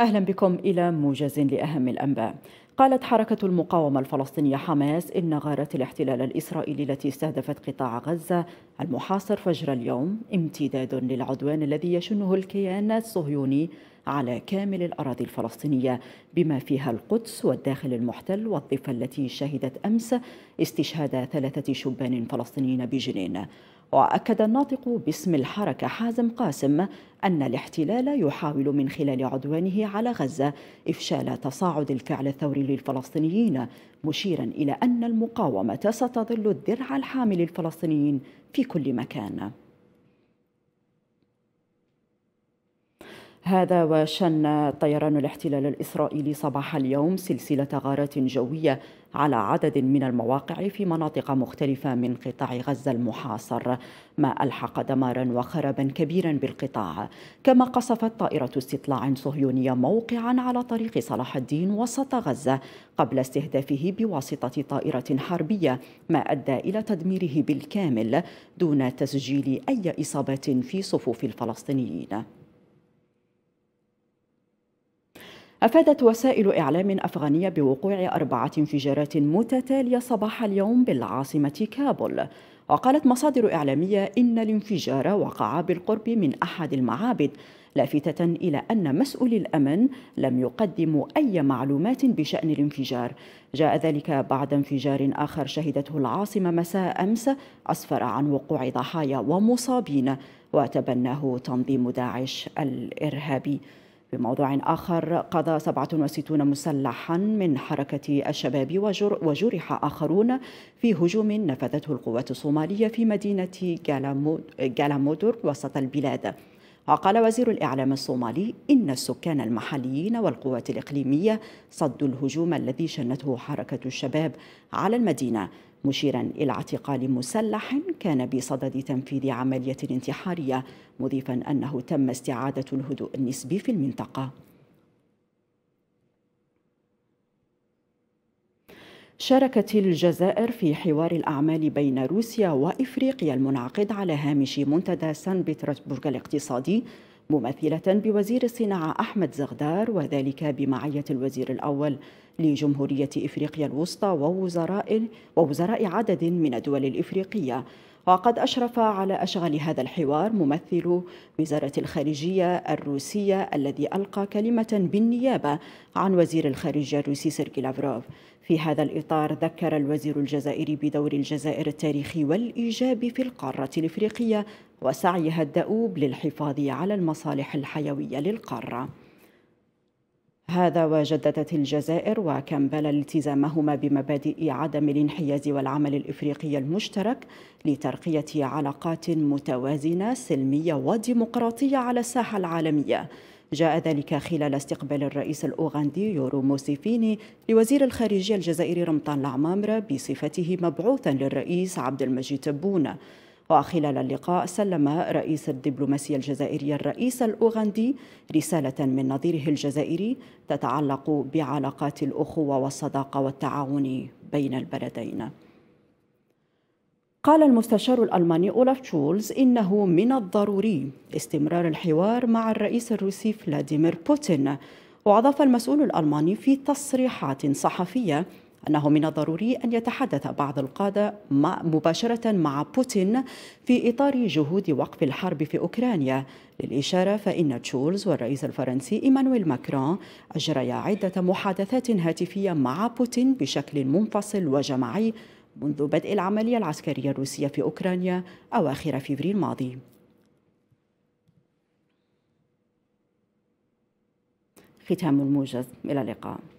أهلا بكم إلى موجز لأهم الأنباء قالت حركة المقاومة الفلسطينية حماس إن غارة الاحتلال الإسرائيلي التي استهدفت قطاع غزة المحاصر فجر اليوم امتداد للعدوان الذي يشنه الكيان الصهيوني على كامل الأراضي الفلسطينية بما فيها القدس والداخل المحتل والضفة التي شهدت أمس استشهاد ثلاثة شبان فلسطينيين بجنين وأكد الناطق باسم الحركة حازم قاسم أن الاحتلال يحاول من خلال عدوانه على غزة إفشال تصاعد الفعل الثوري للفلسطينيين مشيرا إلى أن المقاومة ستظل الدرع الحامل للفلسطينيين في كل مكان هذا وشن طيران الاحتلال الإسرائيلي صباح اليوم سلسلة غارات جوية على عدد من المواقع في مناطق مختلفة من قطاع غزة المحاصر ما ألحق دمارا وخرابا كبيرا بالقطاع كما قصفت طائرة استطلاع صهيونية موقعا على طريق صلاح الدين وسط غزة قبل استهدافه بواسطة طائرة حربية ما أدى إلى تدميره بالكامل دون تسجيل أي إصابات في صفوف الفلسطينيين أفادت وسائل إعلام أفغانية بوقوع أربعة انفجارات متتالية صباح اليوم بالعاصمة كابول وقالت مصادر إعلامية إن الانفجار وقع بالقرب من أحد المعابد لافتة إلى أن مسؤولي الأمن لم يقدموا أي معلومات بشأن الانفجار جاء ذلك بعد انفجار آخر شهدته العاصمة مساء أمس أسفر عن وقوع ضحايا ومصابين وتبناه تنظيم داعش الإرهابي بموضوع آخر قضى 67 مسلحا من حركة الشباب وجرح آخرون في هجوم نفذته القوات الصومالية في مدينة جالامودور وسط البلاد وقال وزير الإعلام الصومالي إن السكان المحليين والقوات الإقليمية صدوا الهجوم الذي شنته حركة الشباب على المدينة مشيرا إلى اعتقال مسلح كان بصدد تنفيذ عملية انتحارية مضيفا أنه تم استعادة الهدوء النسبي في المنطقة شاركت الجزائر في حوار الأعمال بين روسيا وإفريقيا المنعقد على هامش منتدى سان بطرسبرغ الاقتصادي ممثلة بوزير الصناعة أحمد زغدار وذلك بمعية الوزير الأول لجمهورية إفريقيا الوسطى ووزراء, ووزراء عدد من الدول الإفريقية وقد أشرف على أشغال هذا الحوار ممثل وزارة الخارجية الروسية الذي ألقى كلمة بالنيابة عن وزير الخارجية الروسي سيرجي لافروف في هذا الإطار ذكر الوزير الجزائري بدور الجزائر التاريخي والإيجابي في القارة الإفريقية وسعيها الدؤوب للحفاظ على المصالح الحيوية للقارة هذا وجددت الجزائر وكمبلا التزامهما بمبادئ عدم الانحياز والعمل الافريقي المشترك لترقيه علاقات متوازنه سلميه وديمقراطيه على الساحه العالميه جاء ذلك خلال استقبال الرئيس الأوغندي يورو موسيفيني لوزير الخارجية الجزائري رمضان العمامرة بصفته مبعوثا للرئيس عبد المجيد تبونه. وخلال اللقاء سلم رئيس الدبلوماسية الجزائرية الرئيس الأوغندي رسالة من نظيره الجزائري تتعلق بعلاقات الأخوة والصداقة والتعاون بين البلدين قال المستشار الألماني أولاف تشولز إنه من الضروري استمرار الحوار مع الرئيس الروسي فلاديمير بوتين وأضاف المسؤول الألماني في تصريحات صحفية أنه من الضروري أن يتحدث بعض القادة مباشرة مع بوتين في إطار جهود وقف الحرب في أوكرانيا للإشارة فإن تشولز والرئيس الفرنسي إيمانويل ماكرون أجريا عدة محادثات هاتفية مع بوتين بشكل منفصل وجماعي منذ بدء العملية العسكرية الروسية في أوكرانيا أواخر فبراير الماضي ختام الموجز إلى اللقاء